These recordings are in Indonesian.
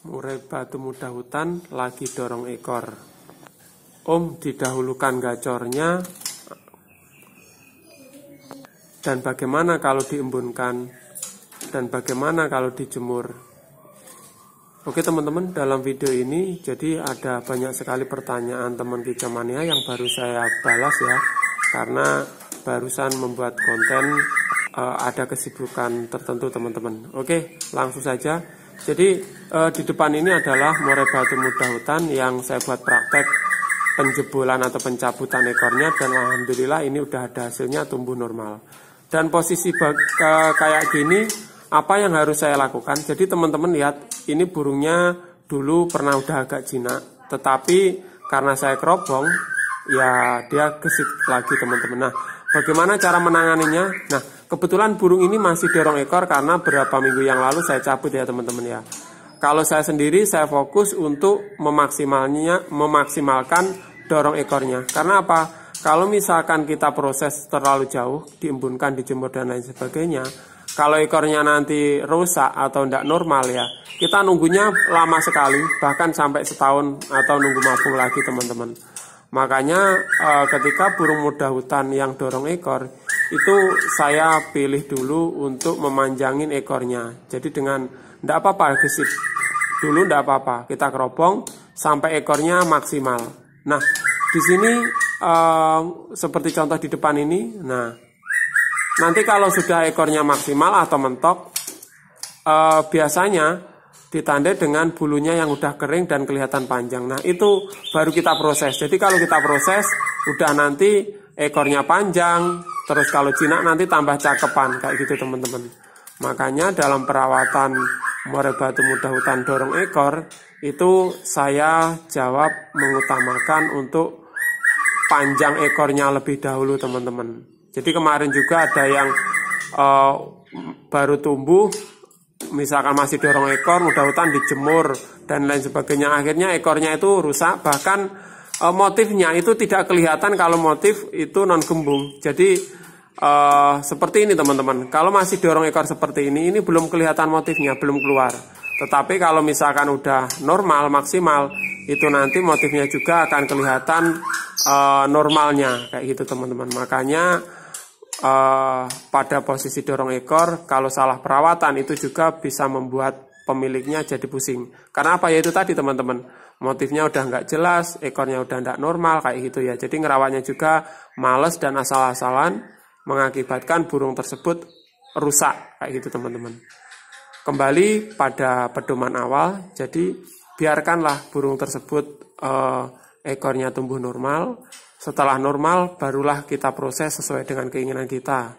Murai batu muda hutan lagi dorong ekor. Om didahulukan gacornya. Dan bagaimana kalau diembunkan? Dan bagaimana kalau dijemur? Oke teman-teman, dalam video ini jadi ada banyak sekali pertanyaan teman Kijamania yang baru saya balas ya. Karena barusan membuat konten eh, ada kesibukan tertentu teman-teman. Oke, langsung saja jadi eh, di depan ini adalah murai batu muda hutan yang saya buat praktek penjebolan atau pencabutan ekornya dan alhamdulillah ini udah ada hasilnya tumbuh normal. Dan posisi eh, kayak gini apa yang harus saya lakukan? Jadi teman-teman lihat ini burungnya dulu pernah udah agak jinak tetapi karena saya kerobong ya dia gesit lagi teman-teman. Nah, bagaimana cara menanganinya? Nah, Kebetulan burung ini masih dorong ekor karena berapa minggu yang lalu saya cabut ya teman-teman ya. Kalau saya sendiri saya fokus untuk memaksimalnya memaksimalkan dorong ekornya. Karena apa? Kalau misalkan kita proses terlalu jauh, diembunkan, dijemur dan lain sebagainya, kalau ekornya nanti rusak atau tidak normal ya, kita nunggunya lama sekali, bahkan sampai setahun atau nunggu mabung lagi teman-teman. Makanya eh, ketika burung muda hutan yang dorong ekor itu saya pilih dulu untuk memanjangin ekornya. Jadi dengan tidak apa-apa gesit dulu tidak apa-apa kita kerobong sampai ekornya maksimal. Nah di sini eh, seperti contoh di depan ini, nah nanti kalau sudah ekornya maksimal atau mentok eh, biasanya ditandai dengan bulunya yang udah kering dan kelihatan panjang. Nah itu baru kita proses. Jadi kalau kita proses udah nanti ekornya panjang, Terus kalau jinak nanti tambah cakepan kayak gitu teman-teman. Makanya dalam perawatan muara batu muda hutan dorong ekor itu saya jawab mengutamakan untuk panjang ekornya lebih dahulu teman-teman. Jadi kemarin juga ada yang uh, baru tumbuh misalkan masih dorong ekor mudah hutan dijemur dan lain sebagainya akhirnya ekornya itu rusak bahkan e, motifnya itu tidak kelihatan kalau motif itu non gembung. Jadi e, seperti ini teman-teman. Kalau masih dorong ekor seperti ini, ini belum kelihatan motifnya, belum keluar. Tetapi kalau misalkan udah normal maksimal, itu nanti motifnya juga akan kelihatan e, normalnya kayak gitu teman-teman. Makanya uh, pada posisi dorong ekor, kalau salah perawatan itu juga bisa membuat pemiliknya jadi pusing. Karena apa ya itu tadi teman-teman, motifnya udah nggak jelas, ekornya udah nggak normal kayak gitu ya. Jadi ngerawatnya juga males dan asal-asalan mengakibatkan burung tersebut rusak kayak gitu teman-teman. Kembali pada pedoman awal, jadi biarkanlah burung tersebut eh, ekornya tumbuh normal. Setelah normal, barulah kita proses sesuai dengan keinginan kita.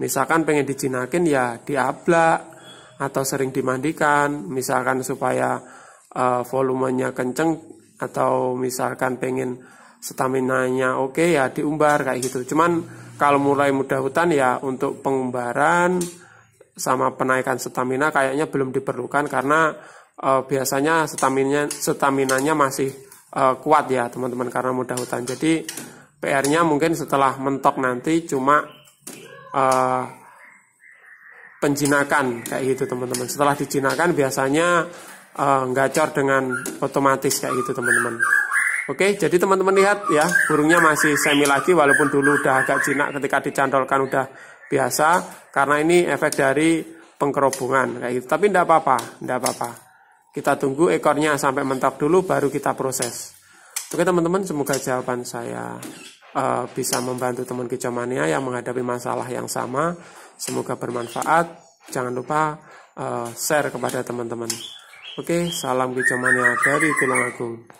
Misalkan pengen dijinakin ya diablak, atau sering dimandikan, misalkan supaya uh, volumenya kenceng atau misalkan pengen stamina-nya oke okay, ya diumbar kayak gitu. Cuman kalau mulai mudah hutan ya untuk pengumbaran sama penaikan stamina kayaknya belum diperlukan karena uh, biasanya stamina stamina-nya masih uh, kuat ya teman-teman karena mudah hutan. Jadi PR-nya mungkin setelah mentok nanti cuma uh, penjinakan kayak gitu teman-teman. Setelah dijinakan biasanya uh, eh, gacor dengan otomatis kayak gitu teman-teman. Oke, jadi teman-teman lihat ya, burungnya masih semi lagi walaupun dulu udah agak jinak ketika dicantolkan udah biasa karena ini efek dari pengkerobongan kayak gitu. Tapi tidak apa-apa, tidak apa-apa. Kita tunggu ekornya sampai mentok dulu baru kita proses. Oke teman-teman, semoga jawaban saya Eh, bisa membantu teman kicauania yang menghadapi masalah yang sama. Semoga bermanfaat. Jangan lupa uh, share kepada teman-teman. Oke, salam kicauania dari Tulang Agung.